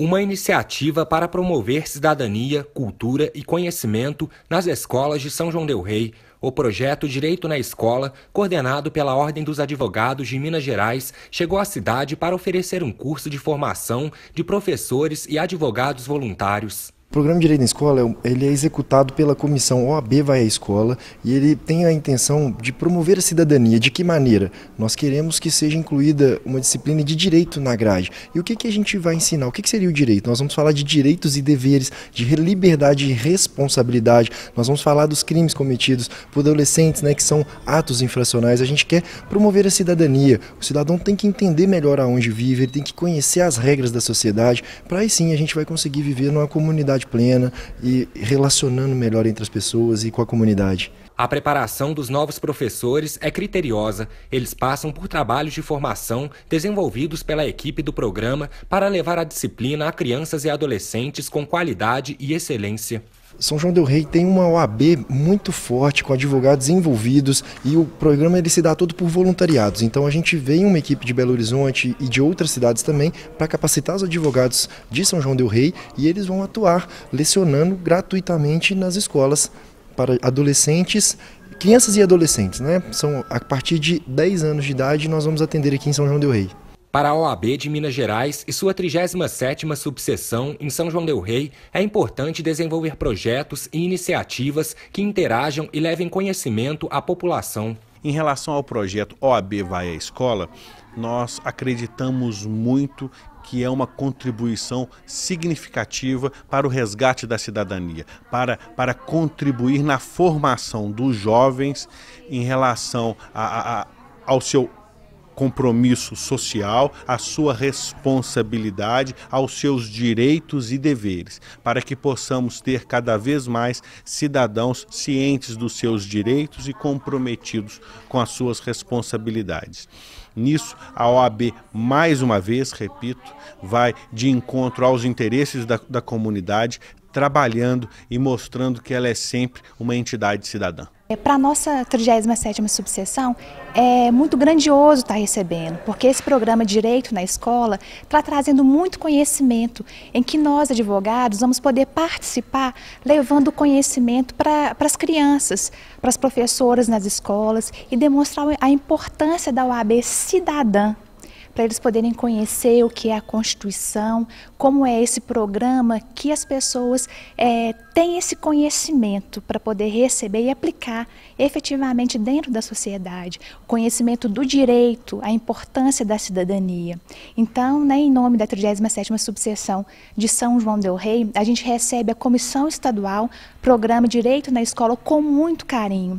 Uma iniciativa para promover cidadania, cultura e conhecimento nas escolas de São João Del Rei. O projeto Direito na Escola, coordenado pela Ordem dos Advogados de Minas Gerais, chegou à cidade para oferecer um curso de formação de professores e advogados voluntários. O programa de Direito na Escola ele é executado pela comissão OAB Vai à Escola e ele tem a intenção de promover a cidadania. De que maneira? Nós queremos que seja incluída uma disciplina de direito na grade. E o que, que a gente vai ensinar? O que, que seria o direito? Nós vamos falar de direitos e deveres, de liberdade e responsabilidade. Nós vamos falar dos crimes cometidos por adolescentes, né, que são atos infracionais. A gente quer promover a cidadania. O cidadão tem que entender melhor aonde vive, ele tem que conhecer as regras da sociedade. Para aí sim a gente vai conseguir viver numa comunidade plena e relacionando melhor entre as pessoas e com a comunidade. A preparação dos novos professores é criteriosa. Eles passam por trabalhos de formação desenvolvidos pela equipe do programa para levar a disciplina a crianças e adolescentes com qualidade e excelência. São João del Rey tem uma OAB muito forte com advogados envolvidos e o programa ele se dá todo por voluntariados. Então a gente vem uma equipe de Belo Horizonte e de outras cidades também para capacitar os advogados de São João del Rey e eles vão atuar lecionando gratuitamente nas escolas para adolescentes crianças e adolescentes, né? São a partir de 10 anos de idade nós vamos atender aqui em São João del Rei. Para a OAB de Minas Gerais e sua 37ª subseção em São João del Rei, é importante desenvolver projetos e iniciativas que interajam e levem conhecimento à população. Em relação ao projeto OAB Vai à Escola, nós acreditamos muito que é uma contribuição significativa para o resgate da cidadania, para, para contribuir na formação dos jovens em relação a, a, ao seu compromisso social, à sua responsabilidade, aos seus direitos e deveres, para que possamos ter cada vez mais cidadãos cientes dos seus direitos e comprometidos com as suas responsabilidades. Nisso, a OAB, mais uma vez, repito, vai de encontro aos interesses da, da comunidade, trabalhando e mostrando que ela é sempre uma entidade cidadã. É, para a nossa 37ª subseção, é muito grandioso estar tá recebendo, porque esse programa Direito na Escola está trazendo muito conhecimento, em que nós, advogados, vamos poder participar, levando conhecimento para as crianças, para as professoras nas escolas e demonstrar a importância da OAB cidadã para eles poderem conhecer o que é a Constituição, como é esse programa, que as pessoas é, têm esse conhecimento para poder receber e aplicar efetivamente dentro da sociedade, o conhecimento do direito, a importância da cidadania. Então, né, em nome da 37ª subseção de São João del Rei, a gente recebe a Comissão Estadual Programa Direito na Escola com muito carinho.